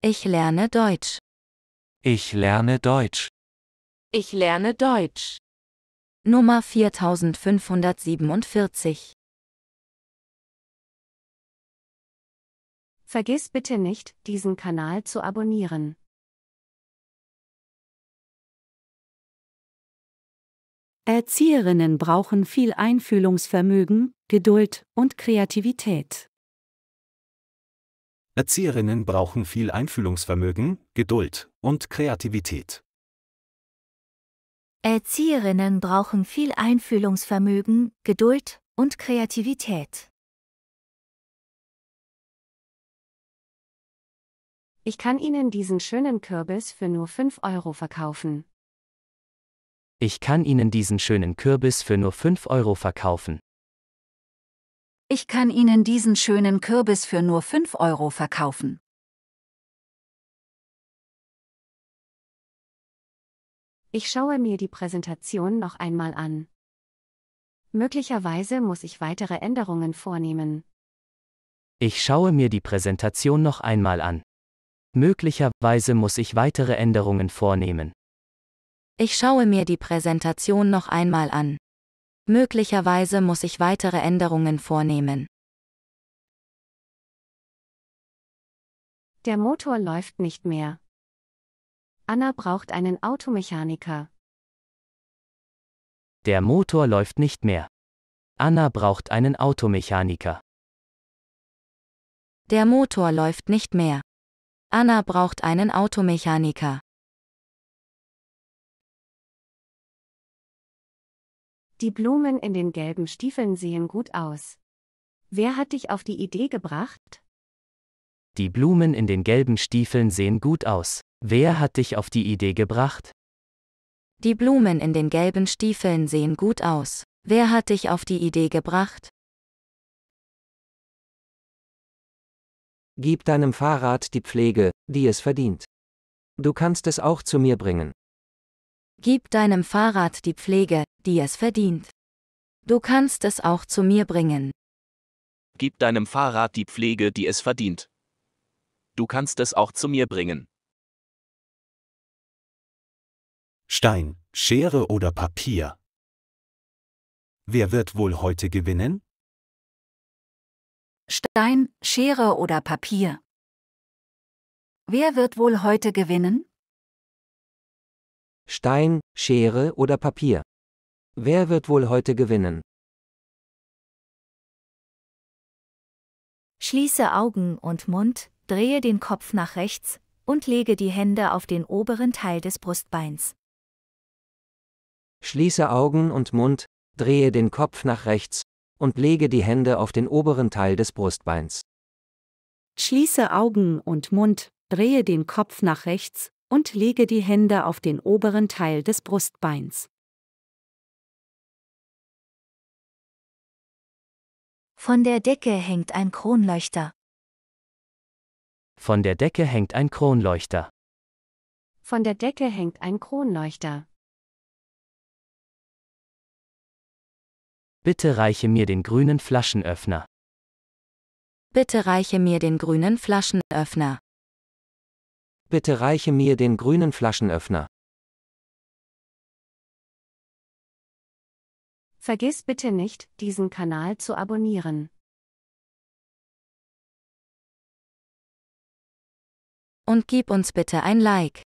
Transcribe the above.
Ich lerne Deutsch. Ich lerne Deutsch. Ich lerne Deutsch. Nummer 4547. Vergiss bitte nicht, diesen Kanal zu abonnieren. Erzieherinnen brauchen viel Einfühlungsvermögen, Geduld und Kreativität. Erzieherinnen brauchen viel Einfühlungsvermögen, Geduld und Kreativität. Erzieherinnen brauchen viel Einfühlungsvermögen, Geduld und Kreativität. Ich kann Ihnen diesen schönen Kürbis für nur 5 Euro verkaufen. Ich kann Ihnen diesen schönen Kürbis für nur 5 Euro verkaufen. Ich kann Ihnen diesen schönen Kürbis für nur 5 Euro verkaufen. Ich schaue mir die Präsentation noch einmal an. Möglicherweise muss ich weitere Änderungen vornehmen. Ich schaue mir die Präsentation noch einmal an. Möglicherweise muss ich weitere Änderungen vornehmen. Ich schaue mir die Präsentation noch einmal an. Möglicherweise muss ich weitere Änderungen vornehmen. Der Motor läuft nicht mehr. Anna braucht einen Automechaniker. Der Motor läuft nicht mehr. Anna braucht einen Automechaniker. Der Motor läuft nicht mehr. Anna braucht einen Automechaniker. Die Blumen in den gelben Stiefeln sehen gut aus. Wer hat dich auf die Idee gebracht? Die Blumen in den gelben Stiefeln sehen gut aus. Wer hat dich auf die Idee gebracht? Die Blumen in den gelben Stiefeln sehen gut aus. Wer hat dich auf die Idee gebracht? Gib deinem Fahrrad die Pflege, die es verdient. Du kannst es auch zu mir bringen. Gib deinem Fahrrad die Pflege, die es verdient. Du kannst es auch zu mir bringen. Gib deinem Fahrrad die Pflege, die es verdient. Du kannst es auch zu mir bringen. Stein, Schere oder Papier? Wer wird wohl heute gewinnen? Stein, Schere oder Papier? Wer wird wohl heute gewinnen? Stein, Schere oder Papier. Wer wird wohl heute gewinnen? Schließe Augen und Mund, drehe den Kopf nach rechts und lege die Hände auf den oberen Teil des Brustbeins. Schließe Augen und Mund, drehe den Kopf nach rechts und lege die Hände auf den oberen Teil des Brustbeins. Schließe Augen und Mund, drehe den Kopf nach rechts und lege die Hände auf den oberen Teil des Brustbeins. Von der Decke hängt ein Kronleuchter. Von der Decke hängt ein Kronleuchter. Von der Decke hängt ein Kronleuchter. Bitte reiche mir den grünen Flaschenöffner. Bitte reiche mir den grünen Flaschenöffner. Bitte reiche mir den grünen Flaschenöffner. Vergiss bitte nicht, diesen Kanal zu abonnieren. Und gib uns bitte ein Like.